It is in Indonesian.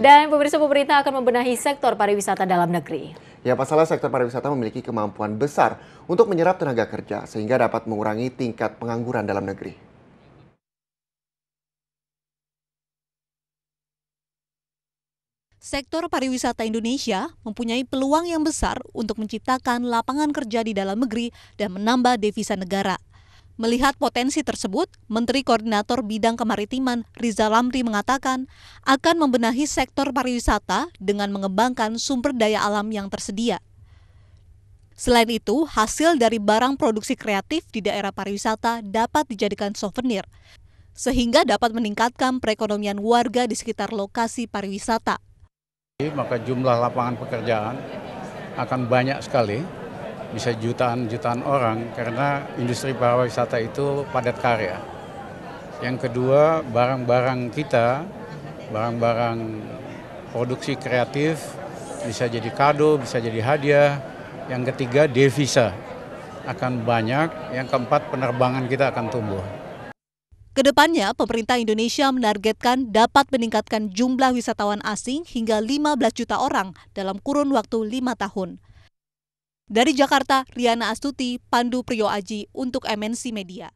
Dan pemirsa pemerintah akan membenahi sektor pariwisata dalam negeri. Ya, pasalnya sektor pariwisata memiliki kemampuan besar untuk menyerap tenaga kerja sehingga dapat mengurangi tingkat pengangguran dalam negeri. Sektor pariwisata Indonesia mempunyai peluang yang besar untuk menciptakan lapangan kerja di dalam negeri dan menambah devisa negara. Melihat potensi tersebut, Menteri Koordinator Bidang Kemaritiman Riza Lamri mengatakan akan membenahi sektor pariwisata dengan mengembangkan sumber daya alam yang tersedia. Selain itu, hasil dari barang produksi kreatif di daerah pariwisata dapat dijadikan souvenir, sehingga dapat meningkatkan perekonomian warga di sekitar lokasi pariwisata. Maka jumlah lapangan pekerjaan akan banyak sekali bisa jutaan-jutaan orang karena industri pariwisata itu padat karya. Yang kedua, barang-barang kita, barang-barang produksi kreatif bisa jadi kado, bisa jadi hadiah. Yang ketiga, devisa akan banyak. Yang keempat, penerbangan kita akan tumbuh. Kedepannya, pemerintah Indonesia menargetkan dapat meningkatkan jumlah wisatawan asing hingga 15 juta orang dalam kurun waktu lima tahun. Dari Jakarta, Riana Astuti, Pandu Priyo Aji untuk MNC Media.